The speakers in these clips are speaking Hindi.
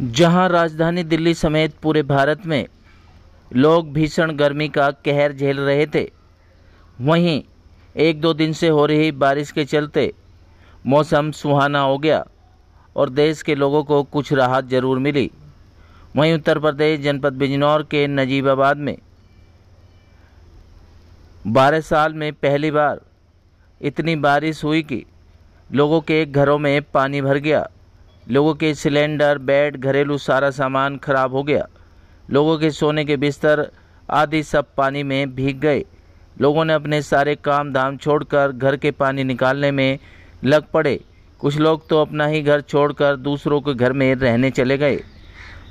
जहां राजधानी दिल्ली समेत पूरे भारत में लोग भीषण गर्मी का कहर झेल रहे थे वहीं एक दो दिन से हो रही बारिश के चलते मौसम सुहाना हो गया और देश के लोगों को कुछ राहत जरूर मिली वहीं उत्तर प्रदेश जनपद बिजनौर के नजीबाबाद में बारह साल में पहली बार इतनी बारिश हुई कि लोगों के घरों में पानी भर गया लोगों के सिलेंडर बेड घरेलू सारा सामान खराब हो गया लोगों के सोने के बिस्तर आदि सब पानी में भीग गए लोगों ने अपने सारे काम धाम छोड़कर घर के पानी निकालने में लग पड़े कुछ लोग तो अपना ही घर छोड़कर दूसरों के घर में रहने चले गए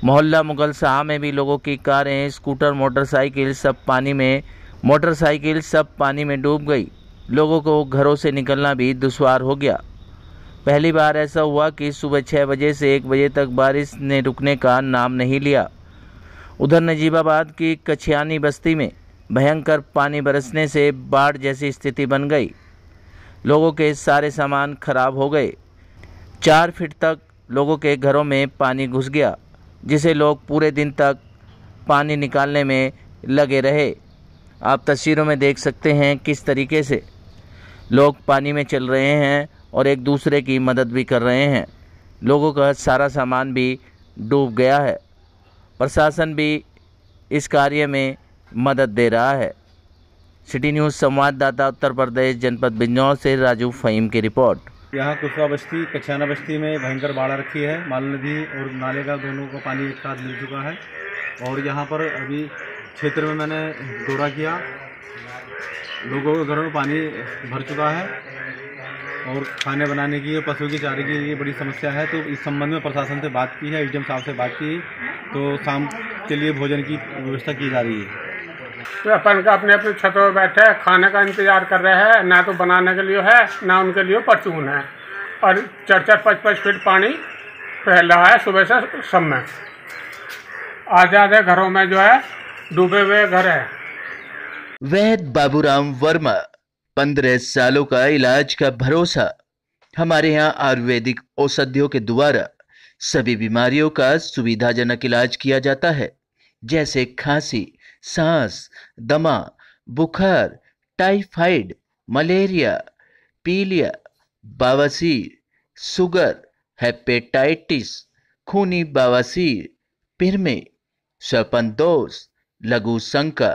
मोहल्ला मुगल शाह में भी लोगों की कारें स्कूटर मोटरसाइकिल सब पानी में मोटरसाइकिल सब पानी में डूब गई लोगों को घरों से निकलना भी दुश्वार हो गया पहली बार ऐसा हुआ कि सुबह छः बजे से एक बजे तक बारिश ने रुकने का नाम नहीं लिया उधर नजीबाबाद की कछियानी बस्ती में भयंकर पानी बरसने से बाढ़ जैसी स्थिति बन गई लोगों के सारे सामान खराब हो गए चार फीट तक लोगों के घरों में पानी घुस गया जिसे लोग पूरे दिन तक पानी निकालने में लगे रहे आप तस्वीरों में देख सकते हैं किस तरीके से लोग पानी में चल रहे हैं और एक दूसरे की मदद भी कर रहे हैं लोगों का सारा सामान भी डूब गया है प्रशासन भी इस कार्य में मदद दे रहा है सिटी न्यूज़ संवाददाता उत्तर प्रदेश जनपद बिजनौर से राजू फहीम की रिपोर्ट यहाँ कुशवा बस्ती कछाना बस्ती में भयंकर बाढ़ रखी है माल नदी और नाले का दोनों का पानी एक साथ मिल चुका है और यहाँ पर अभी क्षेत्र में मैंने दौरा किया लोगों के घरों में पानी भर चुका है और खाने बनाने की पशु की चारे की ये बड़ी समस्या है तो इस संबंध में प्रशासन से बात की है एडीएम साहब से बात की तो शाम के लिए भोजन की व्यवस्था की जा रही है तो अपन का अपने अपने छतों पर बैठे खाने का इंतजार कर रहे हैं ना तो बनाने के लिए है ना उनके लिए परचून है और चार चार पाँच पाँच फीट पानी फैल रहा है सुबह से सब में आधे आधे घरों में जो है डूबे हुए घर है वैद बाबूराम वर्मा पंद्रह सालों का इलाज का भरोसा हमारे यहाँ आयुर्वेदिक औषधियों के द्वारा सभी बीमारियों का सुविधाजनक इलाज किया जाता है जैसे खांसी सांस दमा बुखार टाइफाइड मलेरिया पीलिया बवासीर सुगर हेपेटाइटिस खूनी बवासीर पिरमे स्वपन दोष लघु शंका